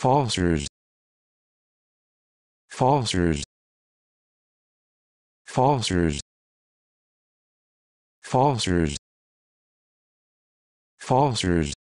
Falsers. Falsers. Falsers. Falsers. Falsers.